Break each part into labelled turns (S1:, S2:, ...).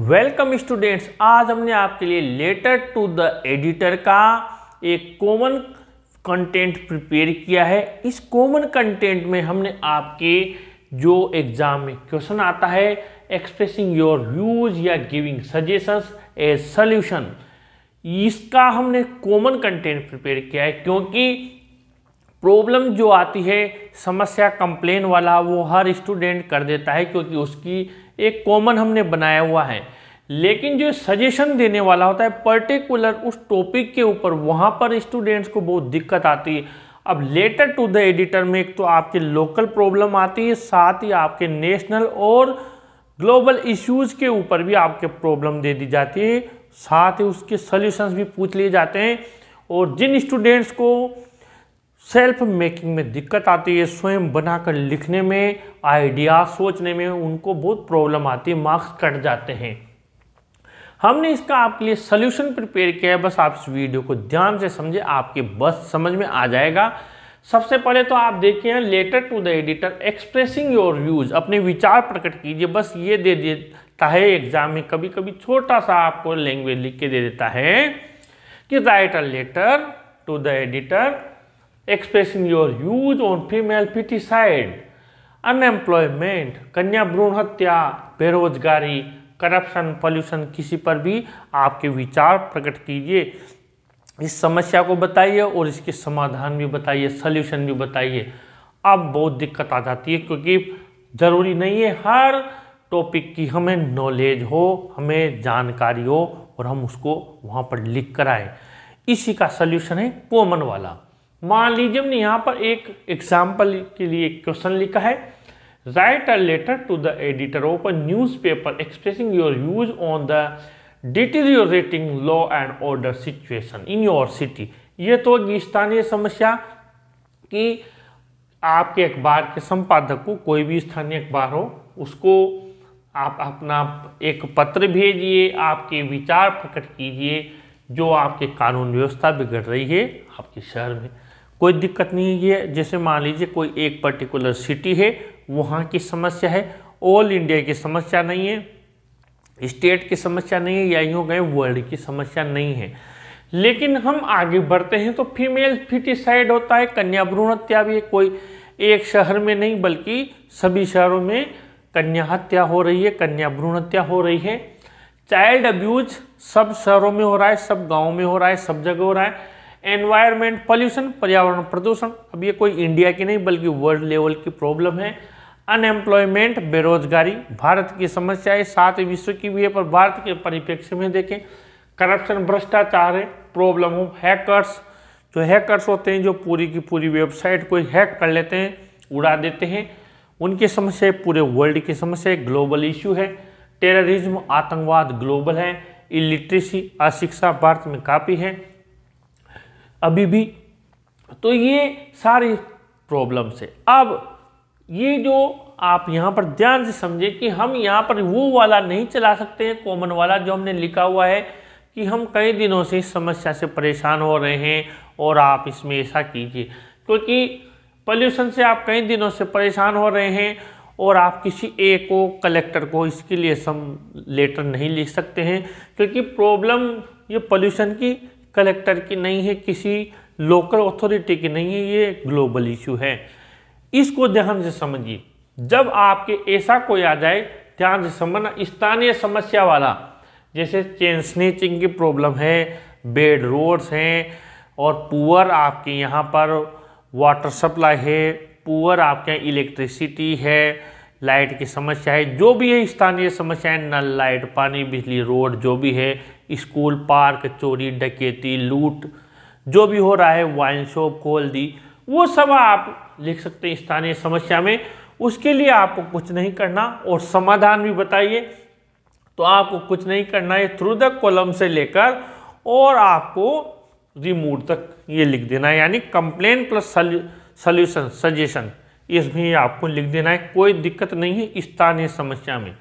S1: welcome students आज हमने आपके लिए लेटर टू द एडिटर का एक कॉमन कंटेंट प्रिपेयर किया है इस कॉमन कंटेंट में हमने आपके जो एग्जाम में क्वेश्चन आता है एक्सप्रेसिंग योर व्यूज या गिविंग सजेशंस ए सल्यूशन इसका हमने कॉमन कंटेंट प्रिपेयर किया है क्योंकि प्रॉब्लम जो आती है समस्या कंप्लेन वाला वो हर स्टूडेंट कर देता है क्योंकि उसकी एक कॉमन हमने बनाया हुआ है लेकिन जो सजेशन देने वाला होता है पर्टिकुलर उस टॉपिक के ऊपर वहाँ पर स्टूडेंट्स को बहुत दिक्कत आती है अब लेटर टू द एडिटर में एक तो आपके लोकल प्रॉब्लम आती है साथ ही आपके नेशनल और ग्लोबल इश्यूज के ऊपर भी आपके प्रॉब्लम दे दी जाती है साथ ही उसके सॉल्यूशंस भी पूछ लिए जाते हैं और जिन स्टूडेंट्स को सेल्फ मेकिंग में दिक्कत आती है स्वयं बनाकर लिखने में आइडिया सोचने में उनको बहुत प्रॉब्लम आती है मार्क्स कट जाते हैं हमने इसका आपके लिए सोल्यूशन प्रिपेयर किया है बस आप इस वीडियो को ध्यान से समझे आपके बस समझ में आ जाएगा सबसे पहले तो आप देखिए letter to the editor expressing your views अपने विचार प्रकट कीजिए बस ये दे देता है एग्जाम में कभी कभी छोटा सा आपको लैंग्वेज लिख के दे देता है कि write a letter to the editor expressing your views on female side, unemployment कन्या भ्रूण हत्या बेरोजगारी करप्शन पॉल्यूशन किसी पर भी आपके विचार प्रकट कीजिए इस समस्या को बताइए और इसके समाधान भी बताइए सल्यूशन भी बताइए अब बहुत दिक्कत आ जाती है क्योंकि ज़रूरी नहीं है हर टॉपिक की हमें नॉलेज हो हमें जानकारी हो और हम उसको वहाँ पर लिख कर आए इसी का सल्यूशन है कॉमन वाला मान लीजिए हमने यहाँ पर एक एग्जाम्पल के लिए एक क्वेश्चन लिखा है write a letter to the editor of a paper expressing your views on the deteriorating law and order situation in your city ये तो स्थानीय समस्या कि आपके अखबार के संपादक को कोई भी स्थानीय अखबार हो उसको आप अपना एक पत्र भेजिए आपके विचार प्रकट कीजिए जो आपके कानून व्यवस्था बिगड़ रही है आपके शहर में कोई दिक्कत नहीं है जैसे मान लीजिए कोई एक पर्टिकुलर सिटी है वहाँ की समस्या है ऑल इंडिया की समस्या नहीं है स्टेट की समस्या नहीं है या यूँ गए वर्ल्ड की समस्या नहीं है लेकिन हम आगे बढ़ते हैं तो फीमेल फिटिसाइड होता है कन्या भ्रूण हत्या भी कोई एक शहर में नहीं बल्कि सभी शहरों में कन्या हत्या हो रही है कन्या भ्रूण हत्या हो रही है चाइल्ड अब्यूज सब शहरों में हो रहा है सब गाँव में हो रहा है सब जगह हो रहा है एनवायरमेंट पॉल्यूशन पर्यावरण प्रदूषण अब ये कोई इंडिया की नहीं बल्कि वर्ल्ड लेवल की प्रॉब्लम है अनएम्प्लॉयमेंट बेरोजगारी भारत की समस्याएं साथ ही विश्व की भी है पर भारत के परिप्रेक्ष्य में देखें करप्शन भ्रष्टाचार है प्रॉब्लम हो हैकर्स जो हैकर्स होते हैं जो पूरी की पूरी वेबसाइट को हैक कर लेते हैं उड़ा देते हैं उनकी समस्याएं पूरे वर्ल्ड की समस्या ग्लोबल इश्यू है टेररिज्म आतंकवाद ग्लोबल है इलिट्रेसी अशिक्षा भारत में काफ़ी है अभी भी तो ये सारी प्रॉब्लम्स है अब ये जो आप यहाँ पर ध्यान से समझें कि हम यहाँ पर वो वाला नहीं चला सकते हैं कॉमन वाला जो हमने लिखा हुआ है कि हम कई दिनों से इस समस्या से परेशान हो रहे हैं और आप इसमें ऐसा कीजिए क्योंकि पॉल्यूशन से आप कई दिनों से परेशान हो रहे हैं और आप किसी ए को कलेक्टर को इसके लिए सम लेटर नहीं लिख सकते हैं क्योंकि प्रॉब्लम ये पॉल्यूशन की कलेक्टर की नहीं है किसी लोकल अथॉरिटी की नहीं है ये ग्लोबल इशू है इसको ध्यान से समझिए जब आपके ऐसा कोई आ जाए ध्यान से समझना स्थानीय समस्या वाला जैसे चेन स्नेचिंग की प्रॉब्लम है बेड रोड्स हैं और पुअर आपके यहाँ पर वाटर सप्लाई है पुअर आपके यहाँ इलेक्ट्रिसिटी है लाइट की समस्या है जो भी है स्थानीय समस्याएं नल लाइट पानी बिजली रोड जो भी है स्कूल पार्क चोरी डकैती लूट जो भी हो रहा है वाइन शॉप खोल दी वो सब आप लिख सकते हैं स्थानीय समस्या में उसके लिए आपको कुछ नहीं करना और समाधान भी बताइए तो आपको कुछ नहीं करना है थ्रू द कॉलम से लेकर और आपको रिमूव तक ये लिख देना है यानी कंप्लेन प्लस सल्यूशन सजेशन इसमें आपको लिख देना है कोई दिक्कत नहीं है स्थानीय समस्या में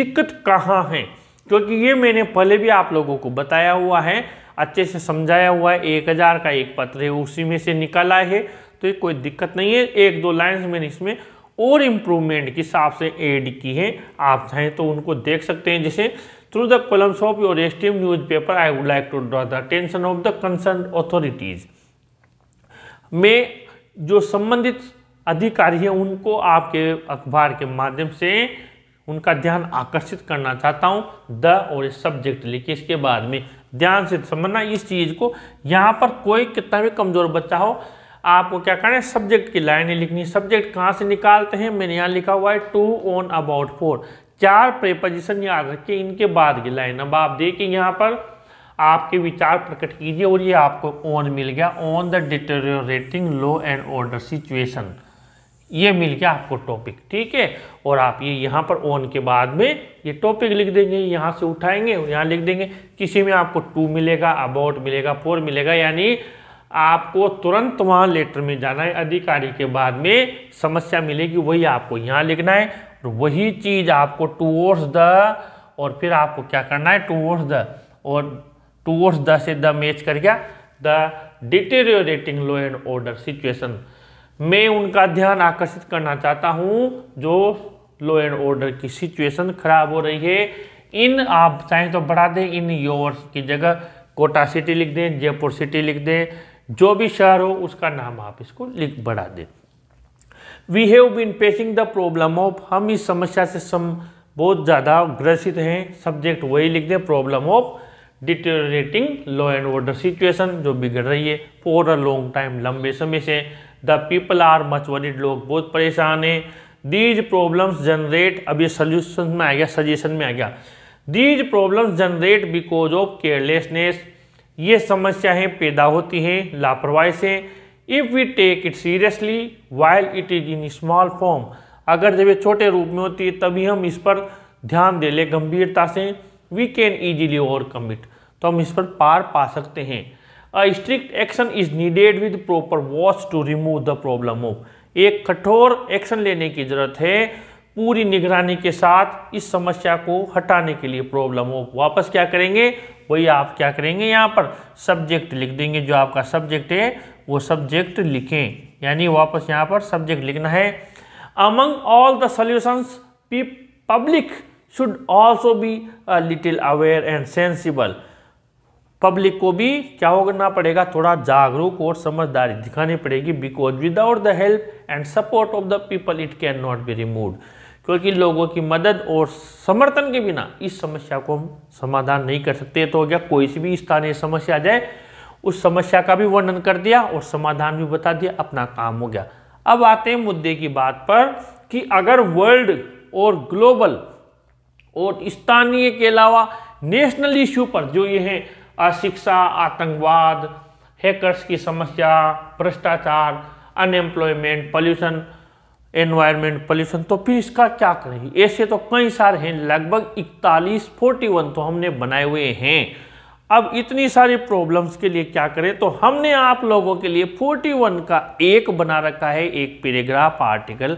S1: दिक्कत कहाँ है क्योंकि ये मैंने पहले भी आप लोगों को बताया हुआ है अच्छे से समझाया हुआ है एक हज़ार का एक पत्र है उसी में से निकाला है तो ये कोई दिक्कत नहीं है एक दो लाइन्स मैंने इसमें और इम्प्रूवमेंट के हिसाब से एड की है आप चाहें तो उनको देख सकते हैं जैसे through the columns of your esteem newspaper I would like to draw the attention of the concern authorities में जो संबंधित अधिकारी है उनको आपके अखबार के माध्यम से उनका ध्यान आकर्षित करना चाहता हूँ द और सब्जेक्ट लिखिए इसके बाद में ध्यान से समझना इस चीज़ को यहाँ पर कोई कितना भी कमज़ोर बच्चा हो आपको क्या करना है सब्जेक्ट की लाइनें लिखनी सब्जेक्ट कहाँ से निकालते हैं मैंने यहाँ लिखा हुआ है टू ऑन अबाउट फोर चार प्रेपोजिशन याद रखिए इनके बाद की लाइन अब आप देखिए यहाँ पर आपके विचार प्रकट कीजिए और ये आपको ऑन मिल गया on the deteriorating law and order situation ये मिल गया आपको टॉपिक ठीक है और आप ये यहाँ पर ऑन के बाद में ये टॉपिक लिख देंगे यहाँ से उठाएंगे यहाँ लिख देंगे किसी में आपको टू मिलेगा अबाउट मिलेगा फोर मिलेगा यानी आपको तुरंत वहाँ लेटर में जाना है अधिकारी के बाद में समस्या मिलेगी वही आपको यहाँ लिखना है और वही चीज़ आपको टूवर्ड्स द और फिर आपको क्या करना है टूवर्ड्स द और टूवर्ड्स द से द मैच कर गया the deteriorating law and order situation मैं उनका ध्यान आकर्षित करना चाहता हूँ जो लॉ एंड ऑर्डर की सिचुएशन खराब हो रही है इन आप चाहें तो बढ़ा दें इन योर की जगह कोटा सिटी लिख दें जयपुर सिटी लिख दें जो भी शहर हो उसका नाम आप इसको लिख बढ़ा दें we have been facing the problem of हम इस समस्या से सम बहुत ज़्यादा ग्रसित हैं सब्जेक्ट वही लिख दें problem of deteriorating law and order situation जो बिगड़ रही है फॉर अ लॉन्ग टाइम लंबे समय से the people are much worried लोग बहुत परेशान हैं दीज प्रॉब्लम्स जनरेट अब ये सोल्यूशन में आ गया सजेशन में आ गया these problems generate because of carelessness ये समस्याएं पैदा होती हैं लापरवाही से if we take it seriously while it is in small form अगर जब ये छोटे रूप में होती है तभी हम इस पर ध्यान दे ले गंभीरता से we can easily overcome it तो हम इस पर पार पा सकते हैं strict action is needed with proper watch to remove the problem of एक कठोर एक्शन लेने की जरूरत है पूरी निगरानी के साथ इस समस्या को हटाने के लिए प्रॉब्लम ऑफ वापस क्या करेंगे वही आप क्या करेंगे यहाँ पर सब्जेक्ट लिख देंगे जो आपका सब्जेक्ट है वो सब्जेक्ट लिखें यानी वापस यहाँ पर सब्जेक्ट लिखना है among all the solutions public should also be little aware and sensible public को भी क्या होना पड़ेगा थोड़ा जागरूक और समझदारी दिखानी पड़ेगी because without the help and support of the people it can not be remove क्योंकि लोगों की मदद और समर्थन के बिना इस समस्या को हम समाधान नहीं कर सकते तो हो गया कोई सी भी स्थानीय समस्या आ जाए उस समस्या का भी वर्णन कर दिया और समाधान भी बता दिया अपना काम हो गया अब आते हैं मुद्दे की बात पर कि अगर वर्ल्ड और ग्लोबल और स्थानीय के अलावा नेशनल इश्यू पर जो ये हैं अशिक्षा आतंकवाद हैकर्स की समस्या भ्रष्टाचार अनएम्प्लॉयमेंट पॉल्यूशन एनवायरनमेंट पॉल्यूशन तो फिर इसका क्या करेंगे ऐसे तो कई सारे हैं लगभग इकतालीस फोर्टी वन तो हमने बनाए हुए हैं अब इतनी सारी प्रॉब्लम्स के लिए क्या करें तो हमने आप लोगों के लिए 41 का एक बना रखा है एक पेरेग्राफ आर्टिकल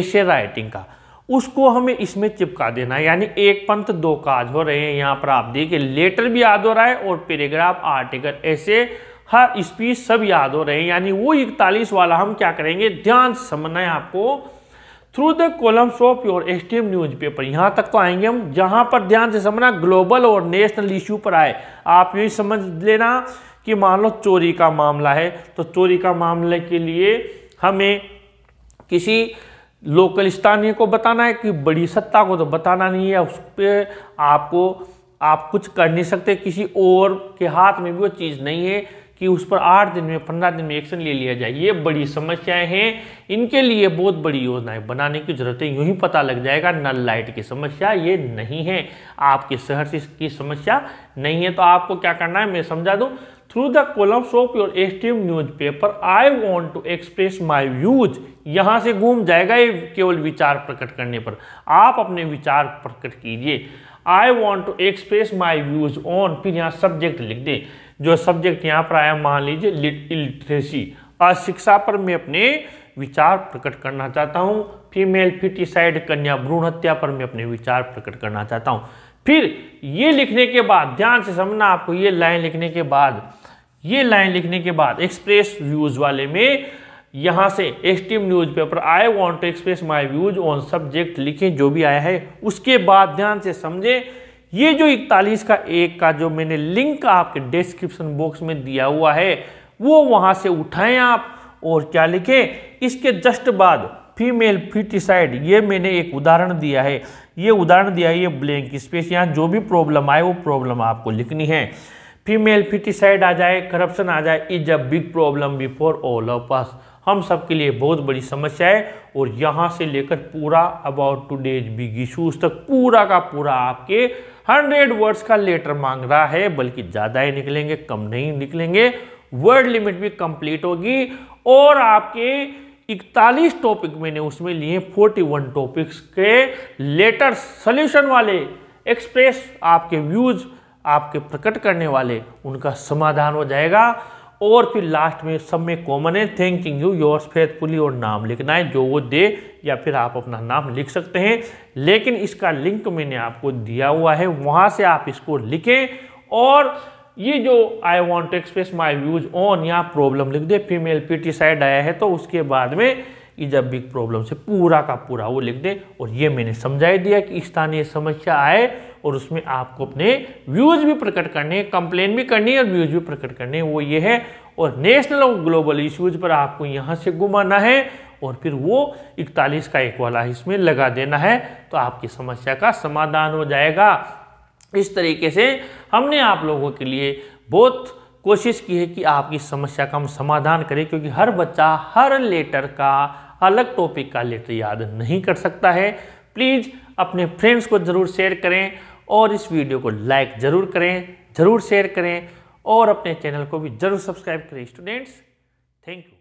S1: ऐसे राइटिंग का उसको हमें इसमें चिपका देना है यानी एक पंथ दो काज हो रहे हैं यहाँ पर आप देखिए लेटर भी याद हो रहा है और पेरेग्राफ आर्टिकल ऐसे हर स्पीच सब याद हो रहे हैं यानी वो इकतालीस वाला हम क्या करेंगे ध्यान समझना है आपको through the columns of your newspaper यहाँ तक तो आएंगे हम जहाँ पर ध्यान से समझना ग्लोबल और नेशनल इश्यू पर आए आप यही समझ लेना कि मान लो चोरी का मामला है तो चोरी का मामले के लिए हमें किसी लोकल स्थानीय को बताना है कि बड़ी सत्ता को तो बताना नहीं है उस पर आपको आप कुछ कर नहीं सकते किसी और के हाथ में भी वो चीज़ नहीं है कि उस पर आठ दिन में पंद्रह दिन में एक्शन ले लिया जाए ये बड़ी समस्याएं हैं इनके लिए बहुत बड़ी योजनाएं बनाने की जरूरत है यूं ही पता लग जाएगा नल लाइट की समस्या ये नहीं है आपके शहर से की समस्या नहीं है तो आपको क्या करना है मैं समझा दूँ through the columns of your esteem newspaper I want to express my views यहाँ से घूम जाएगा ये केवल विचार प्रकट करने पर आप अपने विचार प्रकट कीजिए I want to express my views on फिर यहाँ सब्जेक्ट लिख दें जो सब्जेक्ट यहाँ पर आया मान लीजिए लिटरेसी अशिक्षा पर मैं अपने विचार प्रकट करना चाहता हूँ फीमेल फिटिसाइड कन्या भ्रूण हत्या पर मैं अपने विचार प्रकट करना चाहता हूँ फिर ये लिखने के बाद ध्यान से समझना आपको ये लाइन लिखने के बाद ये लाइन लिखने के बाद एक्सप्रेस व्यूज वाले में यहाँ से newspaper I want to express my views on subject लिखें जो भी आया है उसके बाद ध्यान से समझें ये जो इकतालीस का एक का जो मैंने लिंक आपके डिस्क्रिप्शन बॉक्स में दिया हुआ है वो वहाँ से उठाएं आप और क्या लिखें इसके जस्ट बाद फीमेल फिटिसाइड ये मैंने एक उदाहरण दिया है ये उदाहरण दिया है ये ब्लैंक स्पेस यहाँ जो भी प्रॉब्लम आए वो प्रॉब्लम आपको लिखनी है फीमेल फिटिसाइड आ जाए करप्शन आ जाए is a big problem before all of us हम सब के लिए बहुत बड़ी समस्या है और यहाँ से लेकर पूरा about today's big issues तक पूरा का पूरा आपके हंड्रेड वर्ड्स का लेटर मांग रहा है बल्कि ज़्यादा ही निकलेंगे कम नहीं निकलेंगे वर्ड लिमिट भी कंप्लीट होगी और आपके 41 टॉपिक मैंने उसमें लिए 41 टॉपिक्स के लेटर सोल्यूशन वाले एक्सप्रेस आपके व्यूज़ आपके प्रकट करने वाले उनका समाधान हो जाएगा और फिर लास्ट में सब में कॉमन है थैंकिंग यू योर्स फेथफुली और नाम लिखना है जो वो दे या फिर आप अपना नाम लिख सकते हैं लेकिन इसका लिंक मैंने आपको दिया हुआ है वहाँ से आप इसको लिखें और ये जो I want to express my views on या प्रॉब्लम लिख दे फीमेल साइड आया है तो उसके बाद में ये जब बिग प्रॉब्लम से पूरा का पूरा वो लिख दे और ये मैंने समझाई दिया कि स्थानीय समस्या आए और उसमें आपको अपने व्यूज भी प्रकट करने कंप्लेन भी करनी है और व्यूज भी प्रकट करने वो ये है और नेशनल और ग्लोबल इश्यूज पर आपको यहाँ से घुमाना है और फिर वो इकतालीस का एक वाला इसमें लगा देना है तो आपकी समस्या का समाधान हो जाएगा इस तरीके से हमने आप लोगों के लिए बहुत कोशिश की है कि आपकी समस्या का हम समाधान करें क्योंकि हर बच्चा हर लेटर का अलग टॉपिक का लेटर याद नहीं कर सकता है प्लीज़ अपने फ्रेंड्स को ज़रूर शेयर करें और इस वीडियो को लाइक ज़रूर करें ज़रूर शेयर करें और अपने चैनल को भी ज़रूर सब्सक्राइब करें स्टूडेंट्स थैंक यू